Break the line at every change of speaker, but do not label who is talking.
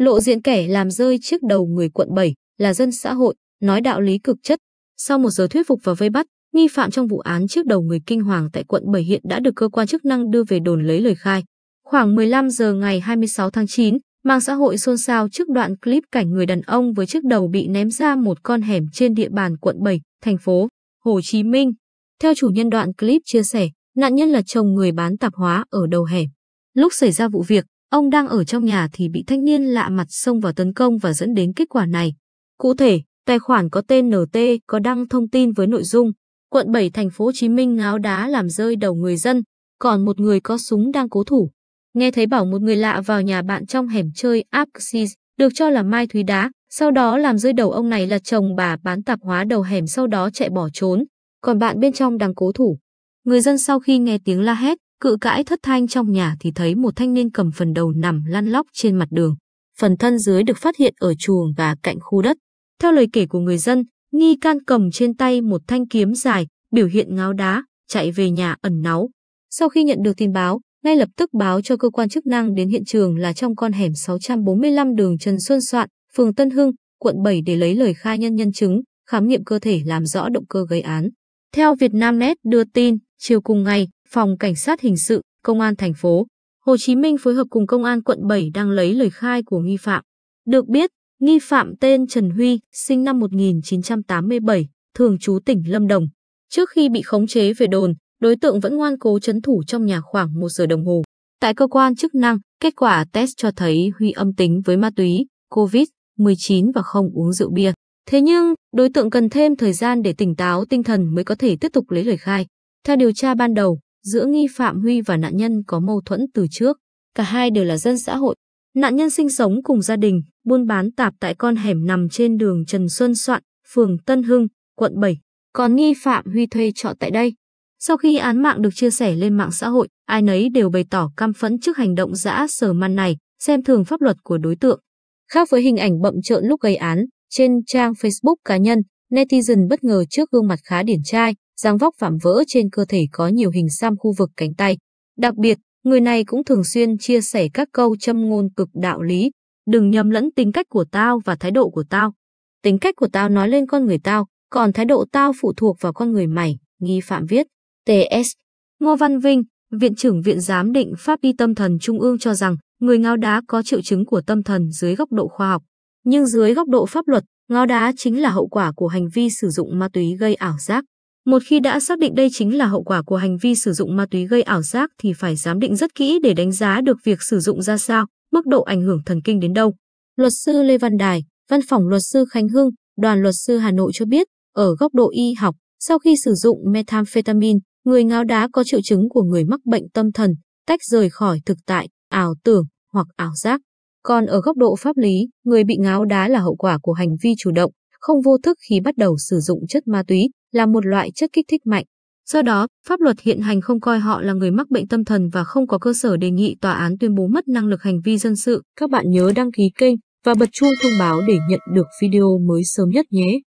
Lộ diện kẻ làm rơi chiếc đầu người quận 7 là dân xã hội, nói đạo lý cực chất. Sau một giờ thuyết phục và vây bắt, nghi phạm trong vụ án chiếc đầu người kinh hoàng tại quận 7 hiện đã được cơ quan chức năng đưa về đồn lấy lời khai. Khoảng 15 giờ ngày 26 tháng 9, mạng xã hội xôn xao trước đoạn clip cảnh người đàn ông với chiếc đầu bị ném ra một con hẻm trên địa bàn quận 7, thành phố Hồ Chí Minh. Theo chủ nhân đoạn clip chia sẻ, nạn nhân là chồng người bán tạp hóa ở đầu hẻm. Lúc xảy ra vụ việc, Ông đang ở trong nhà thì bị thanh niên lạ mặt xông vào tấn công và dẫn đến kết quả này. Cụ thể, tài khoản có tên NT có đăng thông tin với nội dung quận 7 thành phố Hồ Chí Minh ngáo đá làm rơi đầu người dân, còn một người có súng đang cố thủ. Nghe thấy bảo một người lạ vào nhà bạn trong hẻm chơi Axis, được cho là Mai Thúy Đá, sau đó làm rơi đầu ông này là chồng bà bán tạp hóa đầu hẻm sau đó chạy bỏ trốn, còn bạn bên trong đang cố thủ. Người dân sau khi nghe tiếng la hét, Cự cãi thất thanh trong nhà thì thấy một thanh niên cầm phần đầu nằm lăn lóc trên mặt đường. Phần thân dưới được phát hiện ở chuồng và cạnh khu đất. Theo lời kể của người dân, nghi can cầm trên tay một thanh kiếm dài, biểu hiện ngáo đá, chạy về nhà ẩn náu. Sau khi nhận được tin báo, ngay lập tức báo cho cơ quan chức năng đến hiện trường là trong con hẻm 645 đường Trần Xuân Soạn, phường Tân Hưng, quận 7 để lấy lời khai nhân nhân chứng, khám nghiệm cơ thể làm rõ động cơ gây án. Theo Vietnamnet đưa tin, chiều cùng ngày, Phòng Cảnh sát Hình sự, Công an thành phố, Hồ Chí Minh phối hợp cùng Công an quận 7 đang lấy lời khai của nghi phạm. Được biết, nghi phạm tên Trần Huy, sinh năm 1987, thường trú tỉnh Lâm Đồng. Trước khi bị khống chế về đồn, đối tượng vẫn ngoan cố chấn thủ trong nhà khoảng 1 giờ đồng hồ. Tại cơ quan chức năng, kết quả test cho thấy Huy âm tính với ma túy, COVID-19 và không uống rượu bia. Thế nhưng, đối tượng cần thêm thời gian để tỉnh táo tinh thần mới có thể tiếp tục lấy lời khai. Theo điều tra ban đầu, Giữa nghi phạm Huy và nạn nhân có mâu thuẫn từ trước, cả hai đều là dân xã hội. Nạn nhân sinh sống cùng gia đình, buôn bán tạp tại con hẻm nằm trên đường Trần Xuân Soạn, phường Tân Hưng, quận 7. Còn nghi phạm Huy thuê trọ tại đây. Sau khi án mạng được chia sẻ lên mạng xã hội, ai nấy đều bày tỏ cam phẫn trước hành động dã sờ man này, xem thường pháp luật của đối tượng. Khác với hình ảnh bậm trợn lúc gây án, trên trang Facebook cá nhân, netizen bất ngờ trước gương mặt khá điển trai, dáng vóc vạm vỡ trên cơ thể có nhiều hình xăm khu vực cánh tay. Đặc biệt, người này cũng thường xuyên chia sẻ các câu châm ngôn cực đạo lý, đừng nhầm lẫn tính cách của tao và thái độ của tao. Tính cách của tao nói lên con người tao, còn thái độ tao phụ thuộc vào con người mày, nghi phạm viết. TS Ngô Văn Vinh, Viện trưởng Viện Giám định Pháp y Tâm thần Trung ương cho rằng người ngao đá có triệu chứng của tâm thần dưới góc độ khoa học. Nhưng dưới góc độ pháp luật, ngao đá chính là hậu quả của hành vi sử dụng ma túy gây ảo giác. Một khi đã xác định đây chính là hậu quả của hành vi sử dụng ma túy gây ảo giác thì phải giám định rất kỹ để đánh giá được việc sử dụng ra sao, mức độ ảnh hưởng thần kinh đến đâu. Luật sư Lê Văn Đài, Văn phòng luật sư Khánh Hưng, Đoàn luật sư Hà Nội cho biết, ở góc độ y học, sau khi sử dụng methamphetamine, người ngáo đá có triệu chứng của người mắc bệnh tâm thần, tách rời khỏi thực tại, ảo tưởng hoặc ảo giác. Còn ở góc độ pháp lý, người bị ngáo đá là hậu quả của hành vi chủ động, không vô thức khi bắt đầu sử dụng chất ma túy, là một loại chất kích thích mạnh. Do đó, pháp luật hiện hành không coi họ là người mắc bệnh tâm thần và không có cơ sở đề nghị tòa án tuyên bố mất năng lực hành vi dân sự. Các bạn nhớ đăng ký kênh và bật chuông thông báo để nhận được video mới sớm nhất nhé.